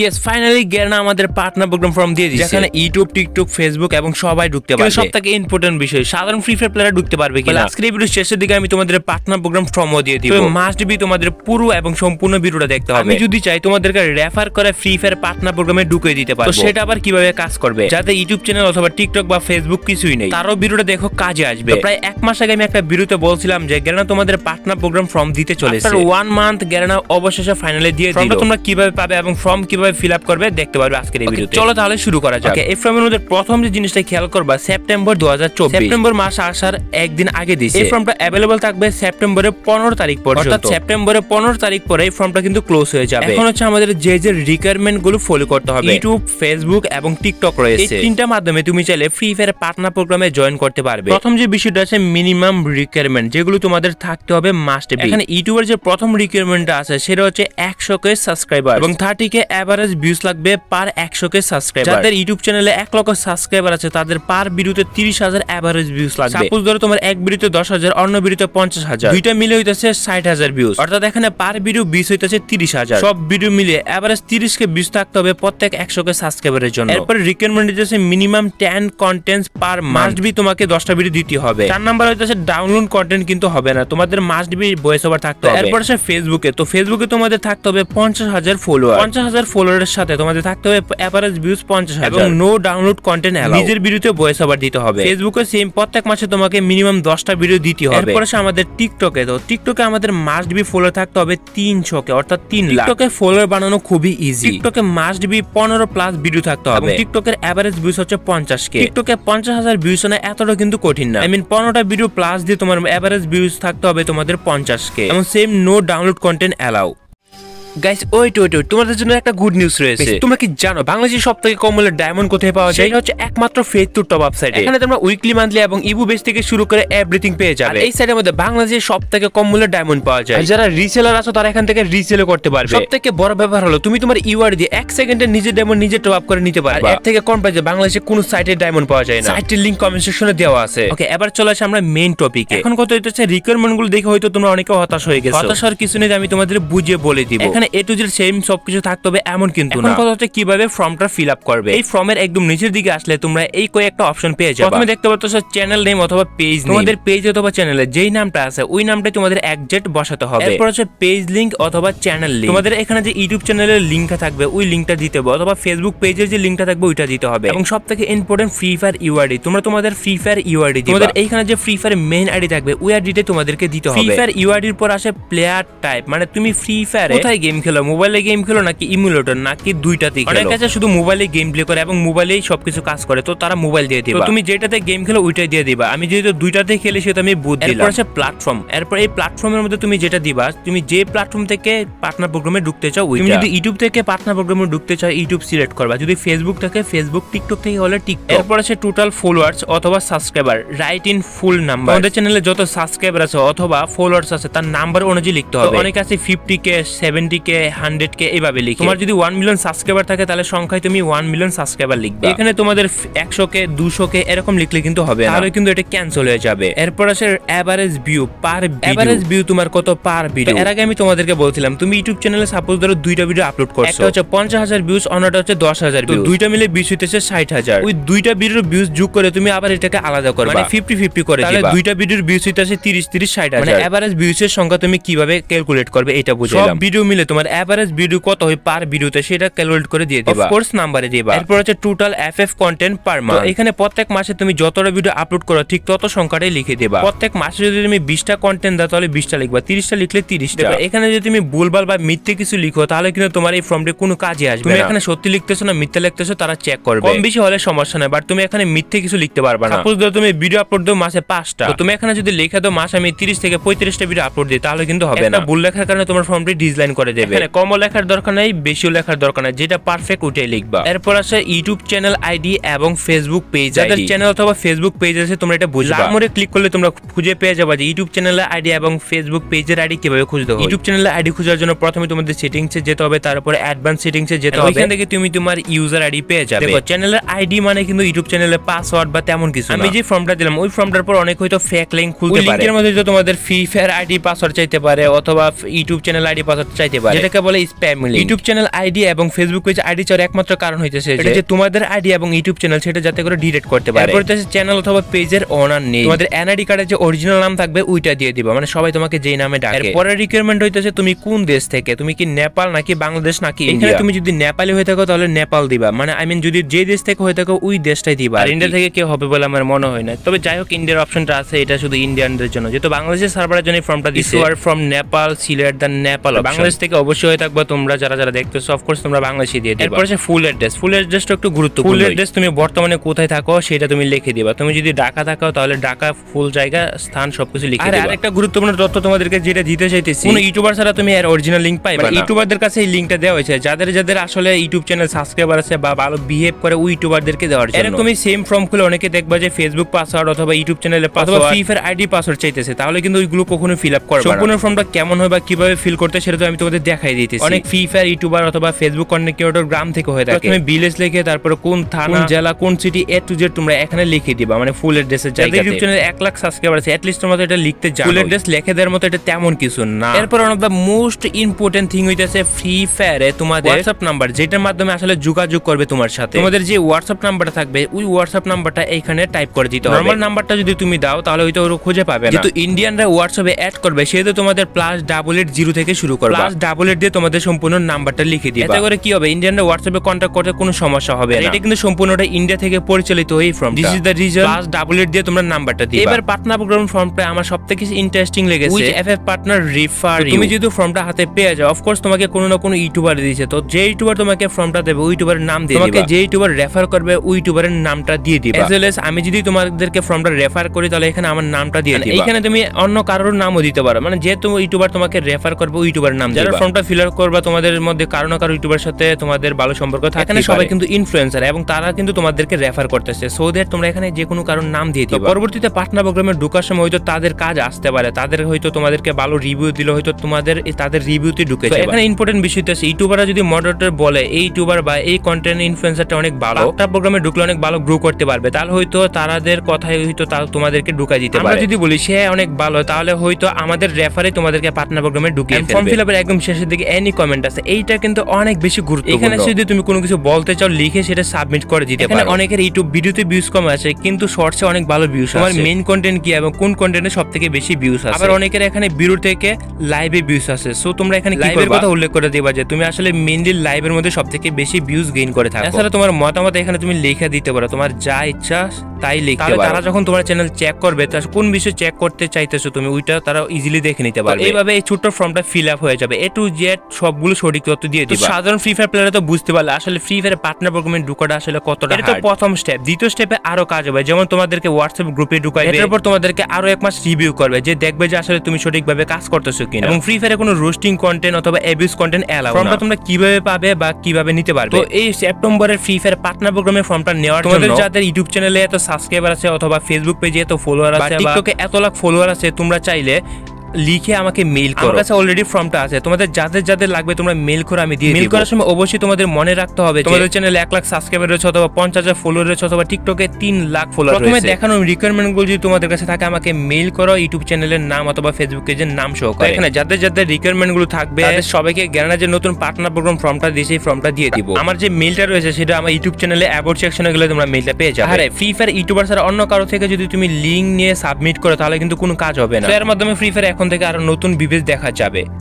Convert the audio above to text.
Yes finally গেরনা আমাদের partner program form দিয়ে যেখানে ইউটিউব টিকটক ফেসবুক এবং সবাই ঢুকতে পারবে সব থেকে ইম্পর্টেন্ট বিষয় সাধারণ ফ্রি ফায়ার প্লেয়ার ঢুকতে পারবে আজকের ভিডিও শেষের দিকে আমি তোমাদের পার্টনার প্রোগ্রাম ফর্মও দিয়ে দিব মাস্ট বি তোমাদের পুরো এবং সম্পূর্ণ ভিডিওটা দেখতে হবে আমি যদি চাই তোমাদেরকে রেফার করে ফ্রি ফায়ার পার্টনার প্রোগ্রামে দিতে পারবো সেটা আবার কিভাবে কাজ করবে যাতে ইউটিউব চ্যানেল অথবা টিকটক বা ফেসবুক কিছুই নেই তারও ভিডিওটা দেখো কাজে আসবে প্রায় এক মাস আগে আমি একটা ভিডিওতে বলছিলাম যে গেরনা তোমাদের পার্টনার প্রোগ্রাম ফর্ম দিতে চলেছে ওয়ান মান্থ গেরনা অবশেষে ফাইনালি দিয়ে তোমরা কিভাবে পাবে এবং ফর্ম কিভাবে কিভাবে ফিল আপ করবে দেখতে পারবে আজকের এই ভিডিওতে চলো তাহলে শুরু করা যাক এই ফর্মের মধ্যে প্রথম যে জিনিসটা খেয়াল করবা সেপ্টেম্বর দু সেপ্টেম্বর মাস আসার একদিন আগে দিয়েছে এই ফর্মটা অ্যাভেলেবল থাকবে সেপ্টেম্বরের পনেরো তারিখ পর্যন্ত অর্থাৎ সেপ্টেম্বরের পনেরো তারিখ পরে এই ফর্মটা কিন্তু ক্লোজ হয়ে যাবে এখন হচ্ছে আমাদের যে যে রিকোয়ারমেন্ট গুলো ফলো করতে হবে ইউটিউব ফেসবুক এবং টিকটক রয়েছে এই তিনটা মাধ্যমে তুমি চাইলে ফ্রি ফায়ার পার্টনার প্রোগ্রামে জয়েন করতে পারবে প্রথম যে বিষয়টা আছে মিনিমাম রিকোয়ারমেন্ট যেগুলো তোমাদের থাকতে হবে মাস্ট বি এখানে ইউটিউবের যে প্রথম রিকোয়ারমেন্টটা আছে সেটা হচ্ছে একশো কে সাবস্ক্রাইবার এবং থার্টি কে অ্যাভারেজ ভিউজ লাগবে পার একশো কে সাবস্ক্রাইবার যাদের ইউটিউব চ্যানেলে এক লক্ষ সাবস্ক্রাইবার আছে তাদের পার ভিডিওতে তিরিশ হাজার অ্যাভারেজ ভিউজ লাগবে সাপোজ ধরো তোমার এক ভিডিওতে দশ হাজার অন্য ভিডিওতে পঞ্চাশ হাজার দুইটা মিলে হইতেছে ষাট হাজার ভিউজ অর্থাৎ এখানে পার ভিডিও ভিউজ হইতেছে তিরিশ হাজার সব ভিডিও মিলে অ্যাভারেজ তিরিশ কে ভিউজ থাকতে হবে প্রত্যেক একশো কে সাবস্ক্রাইবারের জন্য এরপর রিকোয়ারমেন্ট হইতেছে minimum ten content per must be তোমাকে দশটা ভিডিও দিতে হবে চার নাম্বার হইতেছে ডাউনলোড কন্টেন্ট কিন্তু হবে না তোমাদের মাস্ট বি ভয়েস ওভার থাকতে হবে এরপর আছে ফেসবুকে তো ফেসবুকে তোমাদের থাকতে হবে পঞ্চাশ হাজার ফলোয়ার পঞ্চাশ হাজার পোলারের সাথে তোমাদের থাকতে হবে অ্যাভারেজ ভিউজ পঞ্চাশ হাজার এবং নো ডাউনলোড কন্টেন্ট অ্যালাউ নিজের ভিডিওতে ভয়েস ওভার দিতে হবে ফেসবুকে সেম প্রত্যেক মাসে তোমাকে মিনিমাম দশটা ভিডিও দিতে হবে এরপরে আমাদের টিকটকে তো টিকটকে আমাদের মাস্ট বি ফলোয়ার থাকতে হবে তিনশোকে কে অর্থাৎ তিন লাখ টিকটকে ফলোয়ার বানানো খুবই ইজি টিকটকে মাস্ট বি পনেরো প্লাস ভিডিও থাকতে হবে টিকটকের অ্যাভারেজ ভিউজ হচ্ছে পঞ্চাশ কে টিকটকে পঞ্চাশ হাজার ভিউজ না এতটা কিন্তু কঠিন না আই মিন পনেরোটা ভিডিও প্লাস দিয়ে তোমার অ্যাভারেজ ভিউজ থাকতে হবে তোমাদের পঞ্চাশ কে এবং same no download content allow guys wait wait wait তোমাদের জন্য একটা গুড নিউজ রয়েছে তোমরা কি জানো বাংলাদেশের সব কম ডায়মন্ড কোথায় পাওয়া যায় হচ্ছে একমাত্র টপ আপ সাইট এখানে তোমরা উইকলি মান্থলি এবং ইবু বেস থেকে শুরু করে এভরিথিং পেয়ে যাবে এই সাইটের মধ্যে বাংলাদেশের কম ডায়মন্ড পাওয়া যায় যারা রিসেলার আছো তারা এখান থেকে রিসেলও করতে পারবে বড় ব্যাপার হলো তুমি তোমার ইউআর দিয়ে সেকেন্ডে নিজে ডায়মন্ড নিজে টপ আপ করে নিতে পারবে এর থেকে কম প্রাইসে বাংলাদেশে সাইটে ডায়মন্ড পাওয়া যায় না সাইটের লিংক কমেন্ট সেকশনে দেওয়া আছে ওকে এবার চলে আসে আমরা মেইন টপিকে এখন কথা হচ্ছে গুলো দেখে হয়তো তোমরা অনেকে হতাশ হয়ে গেছো হতাশ কিছু নেই আমি তোমাদের বুঝিয়ে বলে দিব এখানে এ টু জেড সেম কিছু থাকতে হবে এমন কিন্তু না কথা হচ্ছে কিভাবে ফর্মটা ফিল আপ করবে এই ফর্মের একদম নিচের দিকে আসলে তোমরা এই কয়েকটা অপশন পেয়ে যাবে প্রথমে দেখতে পাচ্ছ চ্যানেল নেম অথবা পেজ তোমাদের পেজ অথবা চ্যানেলে যেই নামটা আছে ওই নামটাই তোমাদের একজেট বসাতে হবে এরপর হচ্ছে পেজ লিংক অথবা চ্যানেল লিংক তোমাদের এখানে যে ইউটিউব চ্যানেলের লিঙ্কটা থাকবে ওই লিঙ্কটা দিতে হবে অথবা ফেসবুক পেজের যে লিঙ্কটা থাকবে ওইটা দিতে হবে এবং সব থেকে ইম্পর্টেন্ট ফ্রি ফায়ার ইউআরডি তোমরা তোমাদের ফ্রি ফায়ার ইউআরডি তোমাদের এইখানে যে ফ্রি ফায়ার মেইন আইডি থাকবে ওই আইডিটা তোমাদেরকে দিতে হবে ফ্রি ফায়ার ইউআরডির পর আসে প্লেয়ার টাইপ মানে তুমি ফ্রি ফায়ারে কোথায় গেম খেলো মোবাইলে গেম খেলো নাকি ইমুলেটর নাকি দুইটাতেই অনেক কাছে শুধু মোবাইলে গেম প্লে করে এবং মোবাইলেই সবকিছু কাজ করে তো তারা মোবাইল দিয়ে দিবা তুমি যেটাতে গেম খেলো ওইটাই দিয়ে দিবা আমি যেহেতু দুইটাতে খেলি সেহেতু আমি বুঝ দিলাম আছে প্ল্যাটফর্ম এরপর এই প্ল্যাটফর্মের মধ্যে তুমি যেটা দিবা তুমি যে প্ল্যাটফর্ম থেকে পার্টনার প্রোগ্রামে ঢুকতে চাও তুমি যদি ইউটিউব থেকে পার্টনার প্রোগ্রামে ঢুকতে চাও ইউটিউব সিলেক্ট করবা যদি ফেসবুক থেকে ফেসবুক টিকটক থেকে হলে টিকটক এরপর আছে টোটাল ফলোয়ার্স অথবা subscriber write in full number আমাদের চ্যানেলে যত সাবস্ক্রাইবার আছে অথবা ফলোয়ার্স আছে তার নাম্বার অনুযায়ী লিখতে হবে অনেক আছে fifty K seventy K hundred K এইভাবে লিখে তোমার যদি ওয়ান মিলিয়ন সাবস্ক্রাইবার থাকে তাহলে সংখ্যায় তুমি ওয়ান মিলিয়ন সাবস্ক্রাইবার লিখবে এখানে তোমাদের একশো কে দুশো কে এরকম লিখলে কিন্তু হবে তাহলে কিন্তু এটা ক্যান্সেল হয়ে যাবে এরপর আসে average view per average view তোমার কত পার ভিডিও এর আগে আমি তোমাদেরকে বলছিলাম তুমি ইউটিউব চ্যানেলে সাপোজ ধরো দুইটা ভিডিও আপলোড করছো একটা হচ্ছে পঞ্চাশ হাজার ভিউজ অন্যটা হচ্ছে দশ হাজার ভিউ দুইটা মিলে বিশ হইতেছে ষাট হাজার ওই দুইটা ভিডিওর ভিউজ যোগ করে তুমি আবার এটাকে আলাদা করবে মানে ফিফটি ফিফটি করে তাহলে দুইটা ভিডিওর ভিউজ হইতেছে তিরিশ তিরিশ ষাট হাজার মানে অ্যাভারেজ ভিউজের সংখ্যা তুমি কিভাবে ক্যালকুলেট করবে এটা বুঝলাম ভিডিও মিলে তোমার অ্যাভারেজ ভিডিও কত হয় পার ভিডিওতে সেটা ক্যালকুলেট করে দিয়ে দিবা কোর্স নাম্বারে দিবা এরপর হচ্ছে total F F content per month এখানে প্রত্যেক মাসে তুমি যতটা ভিডিও আপলোড করো ঠিক তত সংখ্যাটাই লিখে দেবা প্রত্যেক মাসে যদি তুমি বিশটা কন্টেন্ট দাও তাহলে বিশটা লিখবা তিরিশটা লিখলে তিরিশটা এখানে যদি তুমি ভুলভাল বা মিথ্যে কিছু লিখো তাহলে কিন্তু তোমার এই ফর্মটি কোনো কাজে আসবে তুমি এখানে সত্যি লিখতেছো না মিথ্যে লিখতেছো তারা চেক করবে কম বেশি হলে সমস্যা নাই বাট তুমি এখানে মিথ্যে কিছু লিখতে পারবা না সাপোজ ধরো তুমি ভিডিও আপলোড দাও মাসে পাঁচটা তুমি এখানে যদি লেখা দাও মাসে আমি তিরিশ থেকে পঁয়ত্রিশটা ভিডিও আপলোড দিই তাহলে কিন্তু হবে না ভুল লেখার কারণে তোমার ফর্মটি ডিজাইন করে দেবে দেবে এখানে কমও লেখার দরকার নাই বেশি লেখার দরকার নাই যেটা পারফেক্ট ওটাই লিখবা এরপর আছে ইউটিউব চ্যানেল আইডি এবং ফেসবুক পেজ যাদের চ্যানেল অথবা ফেসবুক পেজ আছে তোমরা এটা বুঝবা লামোরে ক্লিক করলে তোমরা খুঁজে পেয়ে যাবে যে ইউটিউব চ্যানেলের আইডি এবং ফেসবুক পেজের আইডি কিভাবে খুঁজতে হবে ইউটিউব চ্যানেলের আইডি খোঁজার জন্য প্রথমে তোমাদের সেটিংসে যেতে হবে তারপরে অ্যাডভান্স সেটিংসে যেতে হবে এখান থেকে তুমি তোমার ইউজার আইডি পেয়ে যাবে দেখো চ্যানেলের আইডি মানে কিন্তু ইউটিউব চ্যানেলের পাসওয়ার্ড বা তেমন কিছু আমি যে ফর্মটা দিলাম ওই ফর্মটার পর অনেক হয়তো ফেক লিংক খুলতে পারে লিংকের মধ্যে তোমাদের ফ্রি ফায়ার আইডি পাসওয়ার্ড চাইতে পারে অথবা ইউটিউব চ্যানেল আইডি পাসওয়ার্ড চাইতে পারে পারে যেটাকে বলে স্প্যাম ইউটিউব চ্যানেল আইডি এবং ফেসবুক পেজ আইডি চাওয়ার একমাত্র কারণ হইতেছে যে তোমাদের আইডি এবং ইউটিউব চ্যানেল সেটা যাতে করে ডিলিট করতে পারে এরপর তারপরে চ্যানেল অথবা পেজের ওনার নেই তোমাদের এনআইডি কার্ডে যে অরিজিনাল নাম থাকবে ওইটা দিয়ে দিবা মানে সবাই তোমাকে যেই নামে ডাকে এরপর রিকোয়ারমেন্ট হইতেছে তুমি কোন দেশ থেকে তুমি কি নেপাল নাকি বাংলাদেশ নাকি এখানে তুমি যদি নেপালি হয়ে থাকো তাহলে নেপাল দিবা মানে আই মিন যদি যে দেশ থেকে হয়ে থাকো ওই দেশটাই দিবা আর ইন্ডিয়া থেকে কেউ হবে বলে আমার মনে হয় না তবে যাই হোক ইন্ডিয়ার অপশনটা আছে এটা শুধু ইন্ডিয়ানদের জন্য যেহেতু বাংলাদেশের সার্ভারের জন্য ফর্মটা দিছে you are from Nepal Sylhet the Nepal Bangladesh থেকে থেকে অবশ্যই হয়ে তোমরা যারা যারা দেখতেছো অফকোর্স তোমরা বাংলাদেশে দিয়ে দিবা এরপর ফুল অ্যাড্রেস ফুল অ্যাড্রেসটা একটু গুরুত্ব ফুল অ্যাড্রেস তুমি বর্তমানে কোথায় থাকো সেটা তুমি লিখে দিবা তুমি যদি ঢাকা থাকো তাহলে ঢাকা ফুল জায়গা স্থান সবকিছু লিখে দিবা আর একটা গুরুত্বপূর্ণ তথ্য তোমাদেরকে যেটা দিতে চাইতেছি কোনো ইউটিউবার ছাড়া তুমি এর অরিজিনাল লিংক পাইবা ইউটিউবারদের মানে কাছে এই লিংকটা দেওয়া হয়েছে যাদের যাদের আসলে ইউটিউব চ্যানেল সাবস্ক্রাইবার আছে বা ভালো বিহেভ করে ওই ইউটিউবারদেরকে দেওয়ার জন্য তুমি সেম ফর্ম খুলে অনেকে দেখবা যে ফেসবুক পাসওয়ার্ড অথবা ইউটিউব চ্যানেলে password free fire ID password চাইতেছে তাহলে কিন্তু ওইগুলো কখনো ফিল আপ করবে সম্পূর্ণ ফর্মটা কেমন হয় বা কিভাবে ফিল করতে সেটা তো আমি তোমাদের দেখাই দিতে অনেক ফ্রি ফায়ার ইউটিউবার অথবা ফেসবুক কন্টেন্ট ক্রিয়েটর গ্রাম থেকে হয়ে থাকে তুমি ভিলেজ লিখে তারপর কোন থানা জেলা কোন সিটি এ টু জেড তোমরা এখানে লিখে দিবা মানে ফুল অ্যাড্রেসের জায়গা ইউটিউব চ্যানেল 1 লাখ সাবস্ক্রাইবার আছে অ্যাট লিস্ট তোমরা এটা লিখতে জানো ফুল এড্রেস লিখে দেওয়ার মতো এটা তেমন কিছু না এরপর one of the most important thing হইতাছে ফ্রি ফায়ারে তোমাদের হোয়াটসঅ্যাপ নাম্বার যেটার মাধ্যমে আসলে যোগাযোগ করবে তোমার সাথে তোমাদের যে হোয়াটসঅ্যাপ নাম্বারটা থাকবে ওই হোয়াটসঅ্যাপ নাম্বারটা এখানে টাইপ করে দিতে হবে নরমাল নাম্বারটা যদি তুমি দাও তাহলে হয়তো ওরা খুঁজে পাবে না যেহেতু ইন্ডিয়ানরা হোয়াটসঅ্যাপে অ্যাড করবে সেহেতু তোমাদের প্লাস ডাবল এইট জিরো থেকে শুরু করবে প্লাস ডাবলেট দিয়ে তোমাদের সম্পূর্ণ নাম্বারটা লিখে দিবা এতে করে কি হবে ইন্ডিয়ানরা হোয়াটসঅ্যাপে কন্ট্যাক্ট করতে কোনো সমস্যা হবে না এটা কিন্তু সম্পূর্ণটা ইন্ডিয়া থেকে পরিচালিত হয়ে form this is the reason plus ডাবলেট দিয়ে তোমরা নাম্বারটা দিবা এবার পার্টনার প্রোগ্রাম ফর্মটা আমার সবথেকে ইন্টারেস্টিং লেগেছে উইচ এফএফ পার্টনার রিফার তুমি যদি ফর্মটা হাতে পেয়ে যাও অফকোর্স তোমাকে কোনো না কোনো ইউটিউবার দিয়েছে তো যে ইউটিউবার তোমাকে ফর্মটা দেবে ওই ইউটিউবারের নাম দিয়ে তোমাকে যে ইউটিউবার রেফার করবে ওই ইউটিউবারের নামটা দিয়ে দিবা অ্যাজ ওয়েল এস আমি যদি তোমাদেরকে ফর্মটা রেফার করি তাহলে এখানে আমার নামটা দিয়ে মানে দিবা এখানে তুমি অন্য কারোর নামও দিতে পারো মানে যে তুমি ইউটিউবার তোমাকে রেফার করবে ওই ইউটিউবারের নাম দিবা ফর্মটা ফিল আপ করবা তোমাদের মধ্যে কারো না কারো ইউটিউবের সাথে তোমাদের ভালো সম্পর্ক থাকে এখানে সবাই কিন্তু ইনফ্লুয়েন্সার এবং তারা কিন্তু তোমাদেরকে রেফার করতেছে সো দ্যাট তোমরা এখানে যে কোনো কারণ নাম দিয়ে দিও পরবর্তীতে পার্টনার প্রোগ্রামে ঢুকার সময় হয়তো তাদের কাজ আসতে পারে তাদের হয়তো তোমাদেরকে ভালো রিভিউ দিলে হয়তো তোমাদের তাদের রিভিউতে ঢুকে যাবে এখানে ইম্পর্টেন্ট বিষয় হচ্ছে ইউটিউবাররা যদি মডারেটর বলে এই ইউটিউবার বা এই কন্টেন্ট ইনফ্লুয়েন্সারটা অনেক ভালো একটা হ্যাঁ। প্রোগ্রামে ঢুকলে অনেক ভালো গ্রো করতে পারবে তাহলে হয়তো তাদের কথাই হয়তো তোমাদেরকে ঢুকাই দিতে পারে যদি বলি সে অনেক ভালো তাহলে হয়তো আমাদের রেফারে তোমাদেরকে পার্টনার প্রোগ্রামে ঢুকিয়ে ফর্ম ফিল আপের একদম শেষের দিকে এনি কমেন্ট আছে এইটা কিন্তু অনেক বেশি গুরুত্ব এখানে যদি তুমি কোনো কিছু বলতে চাও লিখে সেটা সাবমিট করে দিতে পারো অনেকের ইউটিউব ভিডিওতে ভিউজ কম আছে কিন্তু শর্টসে অনেক ভালো ভিউজ তোমার মেইন কন্টেন্ট কি এবং কোন কন্টেন্টে সব থেকে বেশি ভিউজ আছে আবার অনেকের এখানে ভিডিও থেকে লাইভে ভিউজ আছে সো তোমরা এখানে করবে কথা উল্লেখ করে দিবা যে তুমি আসলে মেইনলি লাইভের মধ্যে সবথেকে বেশি ভিউজ গেইন করে থাকো তাহলে তোমার মতামত এখানে তুমি লিখে দিতে পারো তোমার যা ইচ্ছা তাই লিখতে পারো তারা যখন তোমার চ্যানেল চেক করবে তার কোন বিষয়ে চেক করতে চাইতেছো তুমি ওইটা তারা ইজিলি দেখে নিতে পারবে এইভাবে এই ছোট্ট ফর্মটা ফিল আপ হয়ে যাবে এ টু জেড সবগুলো সঠিক তথ্য দিয়ে দিবা সাধারণ ফ্রি ফায়ার প্লেয়ার তো বুঝতে পারলে আসলে ফ্রি ফায়ার পার্টনার প্রোগ্রামে ঢুকাটা আসলে কতটা এটা প্রথম স্টেপ দ্বিতীয় স্টেপে আরো কাজ হবে যেমন তোমাদেরকে হোয়াটসঅ্যাপ গ্রুপে ঢুকাই এটার পর তোমাদেরকে আরো এক মাস রিভিউ করবে যে দেখবে যে আসলে তুমি সঠিকভাবে কাজ করতেছো কিনা এবং ফ্রি ফায়ারে কোনো রোস্টিং কন্টেন্ট অথবা অ্যাবিউজ কন্টেন্ট এলাও ফর্মটা তোমরা কিভাবে পাবে বা কিভাবে নিতে পারবে তো এই সেপ্টেম্বরের ফ্রি ফায়ার পার্টনার প্রোগ্রামে ফর্মটা নেওয়ার তোমাদের যাদের ইউটিউব চ্যানেলে এত সাবস্ক্রাইবার আছে অথবা ফেসবুক পেজে এত ফলোয়ার আছে বা টিকটকে এত লাখ ফলোয়ার আছে তোমরা চাইলে লিখে আমাকে মেইল করো আমার কাছে অলরেডি ফর্মটা আছে তোমাদের যাদের যাদের লাগবে তোমরা মেইল করে আমি দিয়ে মেইল করার সময় অবশ্যই তোমাদের মনে রাখতে হবে তোমাদের চ্যানেলে এক লাখ সাবস্ক্রাইবার রয়েছে অথবা পঞ্চাশ হাজার ফলোয়ার রয়েছে অথবা টিকটকে তিন লাখ ফলোয়ার প্রথমে দেখানো রিকোয়ারমেন্টগুলো যদি তোমাদের কাছে থাকে আমাকে মেইল করো ইউটিউব চ্যানেলের নাম অথবা ফেসবুকে যে নাম সহ করে এখানে যাদের যাদের রিকোয়ারমেন্টগুলো থাকবে তাদের সবাইকে যে নতুন পার্টনার প্রোগ্রাম ফর্মটা দিয়ে সেই ফর্মটা দিয়ে দিব আমার যে মেইলটা রয়েছে সেটা আমার ইউটিউব চ্যানেলে অ্যাবোর্ড সেকশনে গেলে তোমরা মেইলটা পেয়ে যাবে আরে ফ্রি ফায়ার ইউটিউবার ছাড়া অন্য কারো থেকে যদি তুমি লিঙ্ক নিয়ে সাবমিট করো তাহলে কিন্তু কোনো কাজ হবে না এর মাধ্যমে ফ্রি ফায়ার এখন এখন থেকে আরও নতুন বিবেচ দেখা যাবে